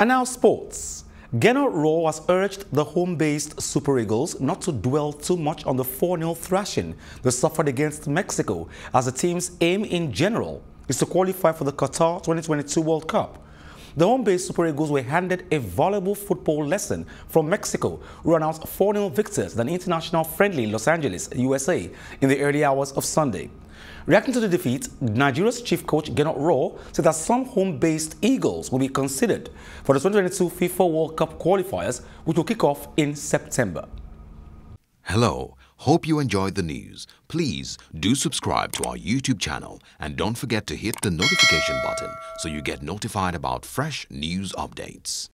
And now sports. Geno Raw has urged the home-based Super Eagles not to dwell too much on the 4-0 thrashing they suffered against Mexico as the team's aim in general is to qualify for the Qatar 2022 World Cup. The home-based Super Eagles were handed a valuable football lesson from Mexico, who announced 4-0 victors in an international friendly Los Angeles, USA, in the early hours of Sunday. Reacting to the defeat, Nigeria's chief coach Gennaro Raw said that some home-based Eagles will be considered for the 2022 FIFA World Cup qualifiers, which will kick off in September. Hello, hope you enjoyed the news. Please do subscribe to our YouTube channel and don't forget to hit the notification button so you get notified about fresh news updates.